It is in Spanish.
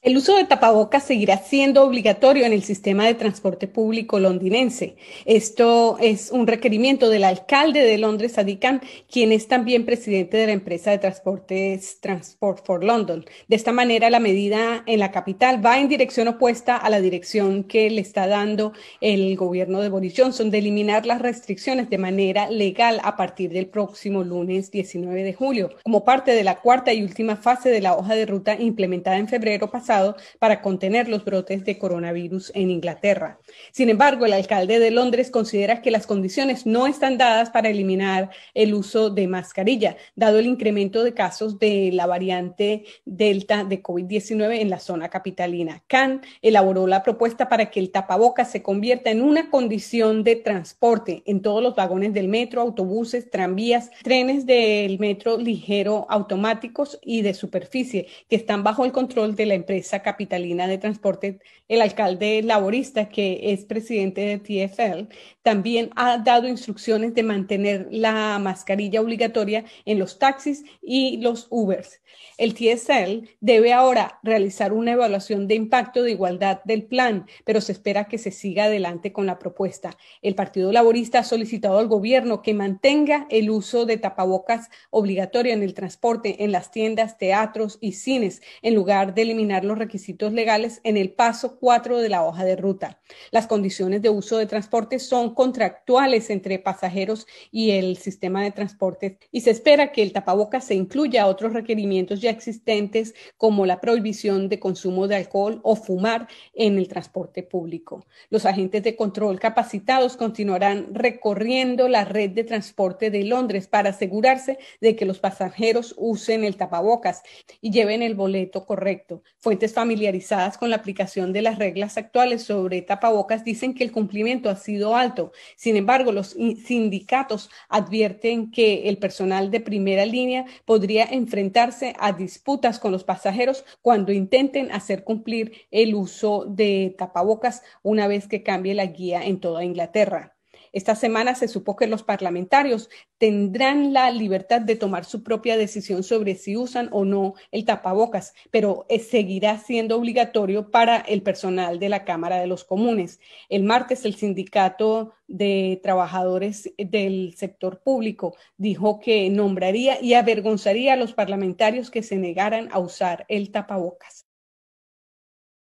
El uso de tapabocas seguirá siendo obligatorio en el sistema de transporte público londinense. Esto es un requerimiento del alcalde de Londres, Khan, quien es también presidente de la empresa de transportes Transport for London. De esta manera, la medida en la capital va en dirección opuesta a la dirección que le está dando el gobierno de Boris Johnson de eliminar las restricciones de manera legal a partir del próximo lunes 19 de julio, como parte de la cuarta y última fase de la hoja de ruta implementada en febrero pasado para contener los brotes de coronavirus en Inglaterra. Sin embargo, el alcalde de Londres considera que las condiciones no están dadas para eliminar el uso de mascarilla, dado el incremento de casos de la variante Delta de COVID-19 en la zona capitalina. Khan elaboró la propuesta para que el tapaboca se convierta en una condición de transporte en todos los vagones del metro, autobuses, tranvías, trenes del metro ligero automáticos y de superficie que están bajo el control de la empresa esa capitalina de transporte, el alcalde laborista, que es presidente de TFL, también ha dado instrucciones de mantener la mascarilla obligatoria en los taxis y los Ubers. El TSL debe ahora realizar una evaluación de impacto de igualdad del plan, pero se espera que se siga adelante con la propuesta. El Partido Laborista ha solicitado al gobierno que mantenga el uso de tapabocas obligatoria en el transporte, en las tiendas, teatros y cines, en lugar de eliminar los requisitos legales en el paso 4 de la hoja de ruta. Las condiciones de uso de transporte son contractuales entre pasajeros y el sistema de transporte y se espera que el tapabocas se incluya a otros requerimientos ya existentes como la prohibición de consumo de alcohol o fumar en el transporte público. Los agentes de control capacitados continuarán recorriendo la red de transporte de Londres para asegurarse de que los pasajeros usen el tapabocas y lleven el boleto correcto. Fue familiarizadas con la aplicación de las reglas actuales sobre tapabocas dicen que el cumplimiento ha sido alto. Sin embargo, los sindicatos advierten que el personal de primera línea podría enfrentarse a disputas con los pasajeros cuando intenten hacer cumplir el uso de tapabocas una vez que cambie la guía en toda Inglaterra. Esta semana se supo que los parlamentarios tendrán la libertad de tomar su propia decisión sobre si usan o no el tapabocas, pero eh, seguirá siendo obligatorio para el personal de la Cámara de los Comunes. El martes el sindicato de trabajadores eh, del sector público dijo que nombraría y avergonzaría a los parlamentarios que se negaran a usar el tapabocas.